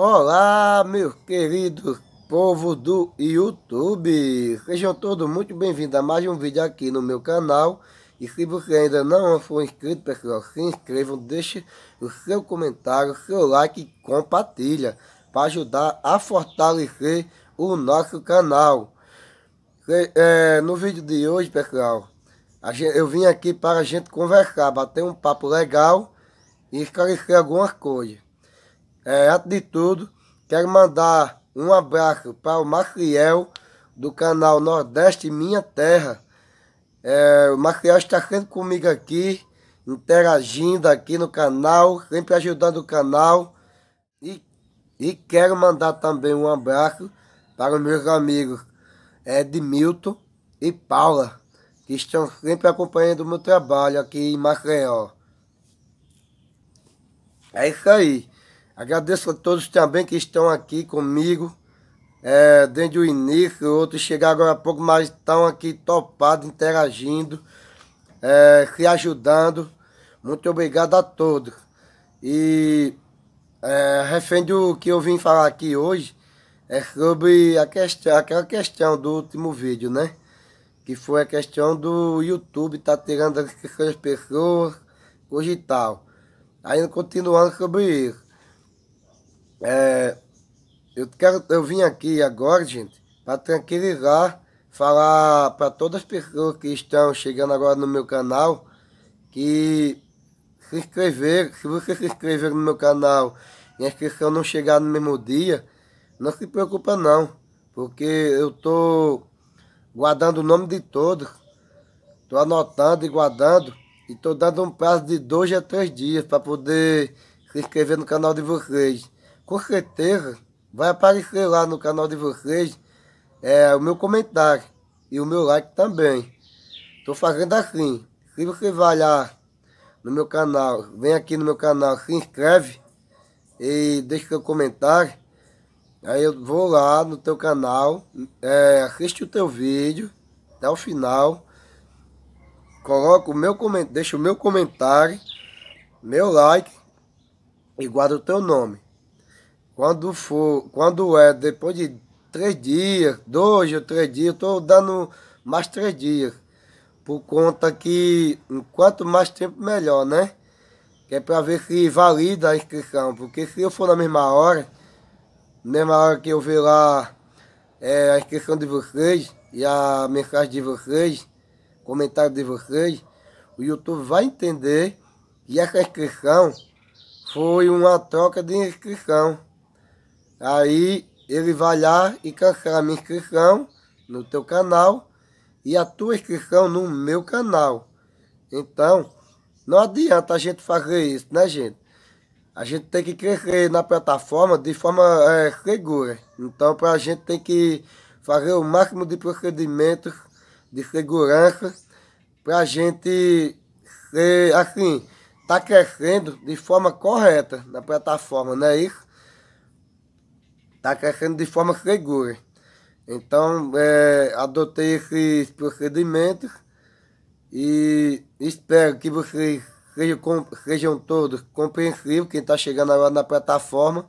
Olá, meus queridos povo do YouTube. Sejam todos muito bem-vindos a mais um vídeo aqui no meu canal. E se você ainda não for inscrito, pessoal, se inscrevam, deixe o seu comentário, seu like e compartilha para ajudar a fortalecer o nosso canal. É, no vídeo de hoje, pessoal, eu vim aqui para a gente conversar, bater um papo legal e esclarecer algumas coisas. É, antes de tudo, quero mandar um abraço para o Macriel, do canal Nordeste Minha Terra. É, o Macriel está sempre comigo aqui, interagindo aqui no canal, sempre ajudando o canal. E, e quero mandar também um abraço para os meus amigos Edmilton e Paula, que estão sempre acompanhando o meu trabalho aqui em Maceió. É isso aí. Agradeço a todos também que estão aqui comigo, é, desde o início, outros chegaram agora há pouco, mas estão aqui topados, interagindo, é, se ajudando. Muito obrigado a todos. E é, refém do que eu vim falar aqui hoje, é sobre a questão, aquela questão do último vídeo, né? Que foi a questão do YouTube estar tá tirando as pessoas, hoje e tal. Ainda continuando sobre isso. É, eu, quero, eu vim aqui agora, gente, para tranquilizar, falar para todas as pessoas que estão chegando agora no meu canal que se inscrever, se você se inscrever no meu canal e a inscrição não chegar no mesmo dia, não se preocupa não, porque eu tô guardando o nome de todos, tô anotando e guardando e tô dando um prazo de dois a três dias para poder se inscrever no canal de vocês com certeza vai aparecer lá no canal de vocês é, o meu comentário e o meu like também. Estou fazendo assim. Se você vai lá no meu canal, vem aqui no meu canal, se inscreve e deixa seu comentário. Aí eu vou lá no teu canal, é, assiste o teu vídeo até o final. coloco o meu comentário, deixa o meu comentário, meu like e guarda o teu nome. Quando for, quando é depois de três dias, dois ou três dias, estou dando mais três dias. Por conta que quanto mais tempo melhor, né? Que é para ver se valida a inscrição. Porque se eu for na mesma hora, mesma hora que eu ver lá é, a inscrição de vocês e a mensagem de vocês, comentário de vocês, o YouTube vai entender que essa inscrição foi uma troca de inscrição. Aí ele vai lá e cancela a minha inscrição no teu canal e a tua inscrição no meu canal. Então, não adianta a gente fazer isso, né, gente? A gente tem que crescer na plataforma de forma é, segura. Então, para a gente tem que fazer o máximo de procedimentos de segurança para a gente ser, assim, tá crescendo de forma correta na plataforma, não é isso? está crescendo de forma segura. Então, é, adotei esses procedimentos e espero que vocês sejam, sejam todos compreensivos, quem está chegando agora na plataforma,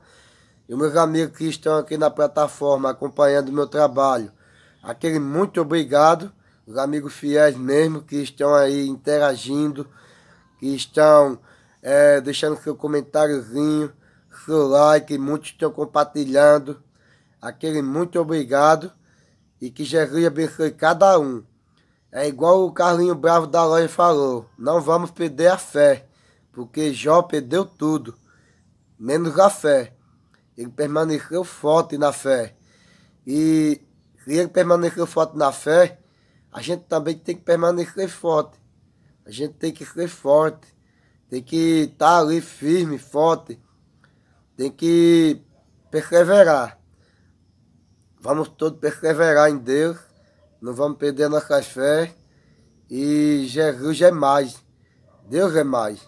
e meus amigos que estão aqui na plataforma acompanhando o meu trabalho. Aquele muito obrigado, os amigos fiéis mesmo que estão aí interagindo, que estão é, deixando seu comentáriozinho, seu like, muitos estão compartilhando. Aquele muito obrigado e que Jesus abençoe cada um. É igual o Carlinho Bravo da loja falou: não vamos perder a fé, porque Jó perdeu tudo, menos a fé. Ele permaneceu forte na fé. E se ele permaneceu forte na fé, a gente também tem que permanecer forte. A gente tem que ser forte. Tem que estar tá ali firme, forte tem que perseverar. Vamos todos perseverar em Deus, não vamos perder nossa fé. E Jesus é mais, Deus é mais.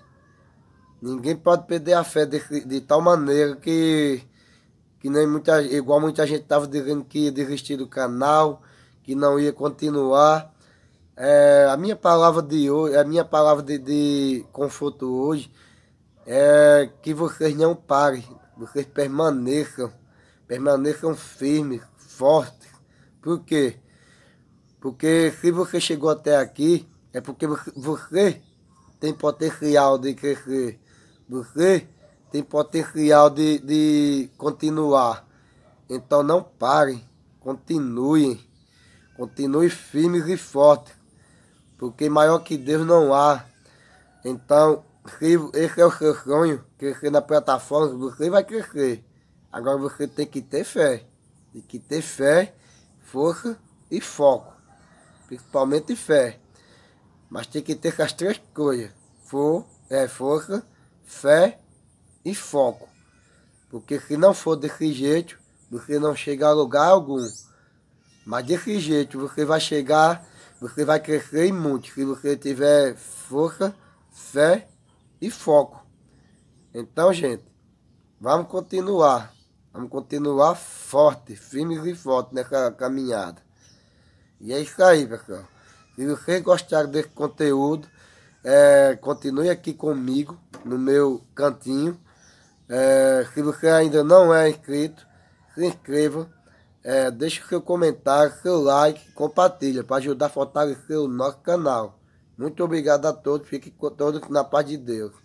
Ninguém pode perder a fé de, de tal maneira que, que nem muita, igual muita gente estava dizendo que ia desistir do canal, que não ia continuar. É, a minha palavra de hoje, a minha palavra de, de conforto hoje é que vocês não parem, vocês permaneçam, permaneçam firmes, fortes. Por quê? Porque se você chegou até aqui, é porque você tem potencial de crescer. Você tem potencial de, de continuar. Então não parem, continuem. Continuem firmes e fortes. Porque maior que Deus não há. Então esse é o seu sonho, crescer na plataforma, você vai crescer. Agora você tem que ter fé. Tem que ter fé, força e foco. Principalmente fé. Mas tem que ter essas três coisas. For, é, força, fé e foco. Porque se não for desse jeito, você não chega a lugar algum. Mas desse jeito você vai chegar, você vai crescer muito. Se você tiver força, fé e foco. Então, gente, vamos continuar. Vamos continuar forte, firmes e forte nessa caminhada. E é isso aí, pessoal. Se vocês gostaram desse conteúdo, é, continue aqui comigo no meu cantinho. É, se você ainda não é inscrito, se inscreva. É, deixe seu comentário, seu like, compartilha para ajudar a fortalecer o nosso canal. Muito obrigado a todos. Fiquem todos na paz de Deus.